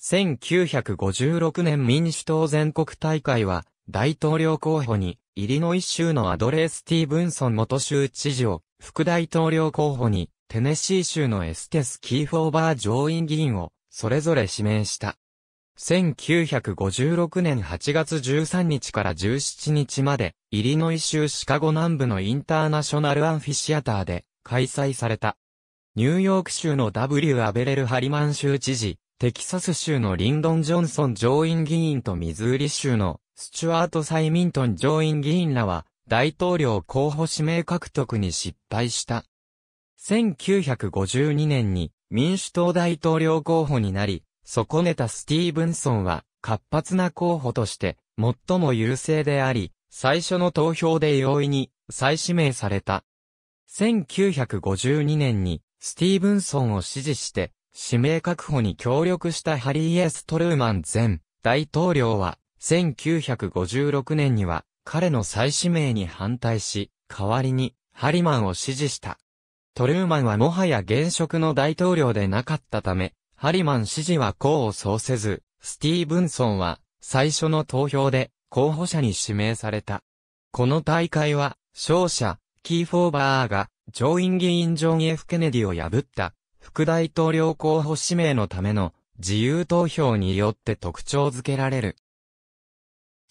1956年民主党全国大会は、大統領候補に、イリノイ州のアドレー・スティーブンソン元州知事を、副大統領候補に、テネシー州のエステス・キーフォーバー上院議員を、それぞれ指名した。1956年8月13日から17日まで、イリノイ州シカゴ南部のインターナショナルアンフィシアターで開催された。ニューヨーク州の W. アベレル・ハリマン州知事、テキサス州のリンドン・ジョンソン上院議員とミズーリ州のスチュアート・サイミントン上院議員らは大統領候補指名獲得に失敗した。1952年に民主党大統領候補になり、損ねたスティーブンソンは活発な候補として最も優勢であり、最初の投票で容易に再指名された。1952年にスティーブンソンを支持して指名確保に協力したハリー・エス・トルーマン前大統領は、1956年には彼の再指名に反対し、代わりにハリマンを支持した。トルーマンはもはや現職の大統領でなかったため、ハリマン支持は功を奏せず、スティーブンソンは最初の投票で候補者に指名された。この大会は、勝者、キーフォーバーが上院議員ジョン・ F・ ケネディを破った副大統領候補指名のための自由投票によって特徴づけられる。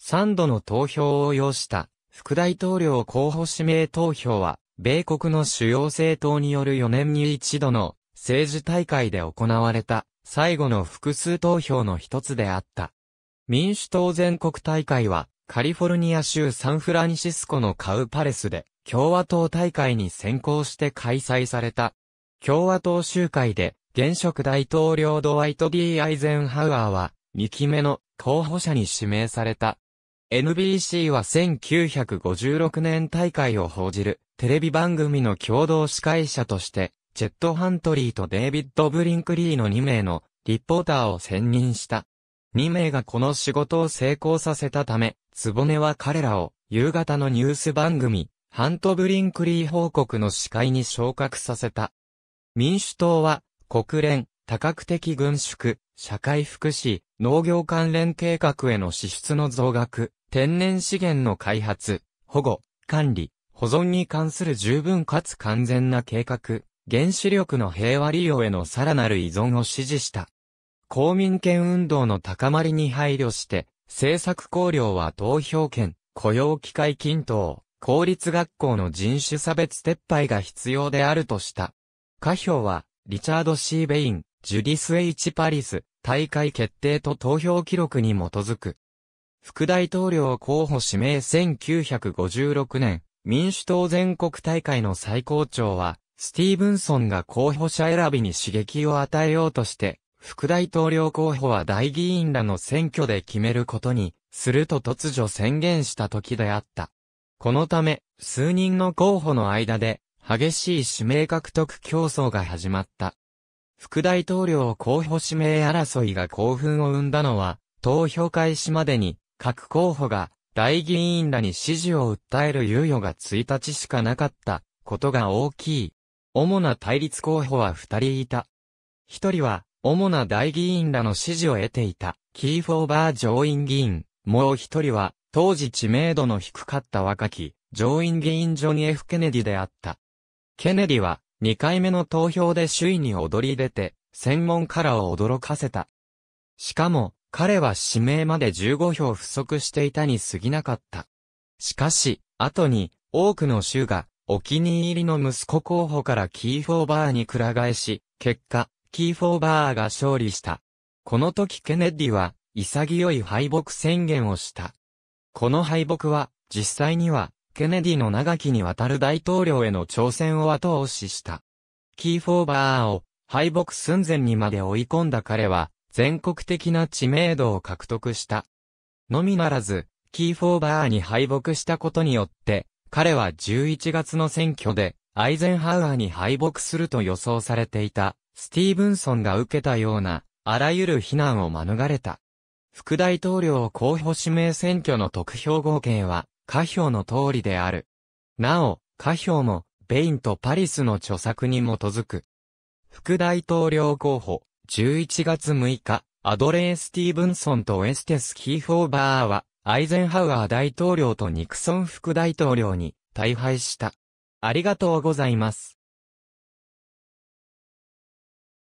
3度の投票を要した副大統領候補指名投票は、米国の主要政党による4年に一度の政治大会で行われた最後の複数投票の一つであった。民主党全国大会はカリフォルニア州サンフランシスコのカウパレスで共和党大会に先行して開催された共和党集会で、現職大統領ドワイト・ D・ アイゼンハウアーは、2期目の候補者に指名された。NBC は1956年大会を報じる、テレビ番組の共同司会者として、ジェット・ハントリーとデイビッド・ブリンクリーの2名の、リポーターを選任した。2名がこの仕事を成功させたため、ツボネは彼らを、夕方のニュース番組、ハント・ブリンクリー報告の司会に昇格させた。民主党は、国連、多角的軍縮、社会福祉、農業関連計画への支出の増額、天然資源の開発、保護、管理、保存に関する十分かつ完全な計画、原子力の平和利用へのさらなる依存を支持した。公民権運動の高まりに配慮して、政策考慮は投票権、雇用機会均等、公立学校の人種差別撤廃が必要であるとした。下表は、リチャード・シー・ベイン、ジュディス・ H・ パリス、大会決定と投票記録に基づく。副大統領候補指名1956年、民主党全国大会の最高潮は、スティーブンソンが候補者選びに刺激を与えようとして、副大統領候補は大議員らの選挙で決めることに、すると突如宣言した時であった。このため、数人の候補の間で、激しい指名獲得競争が始まった。副大統領候補指名争いが興奮を生んだのは、投票開始までに、各候補が、大議員らに支持を訴える猶予が1日しかなかった、ことが大きい。主な対立候補は2人いた。1人は、主な大議員らの支持を得ていた、キーフォーバー上院議員。もう1人は、当時知名度の低かった若き、上院議員ジョニ F・ ケネディであった。ケネディは、2回目の投票で首位に躍り出て、専門家らを驚かせた。しかも、彼は指名まで15票不足していたに過ぎなかった。しかし、後に、多くの州が、お気に入りの息子候補からキーフォーバーにくら替えし、結果、キーフォーバーが勝利した。この時ケネディは、潔い敗北宣言をした。この敗北は、実際には、ケネディの長きにわたる大統領への挑戦を後押しした。キーフォーバーを敗北寸前にまで追い込んだ彼は、全国的な知名度を獲得した。のみならず、キーフォーバーに敗北したことによって、彼は11月の選挙で、アイゼンハウアーに敗北すると予想されていた、スティーブンソンが受けたような、あらゆる非難を免れた。副大統領候補指名選挙の得票合計は、下表の通りである。なお、下表も、ベインとパリスの著作に基づく。副大統領候補、11月6日、アドレー・スティーブンソンとエステス・キーフォーバーは、アイゼンハウアー大統領とニクソン副大統領に、大敗した。ありがとうございます。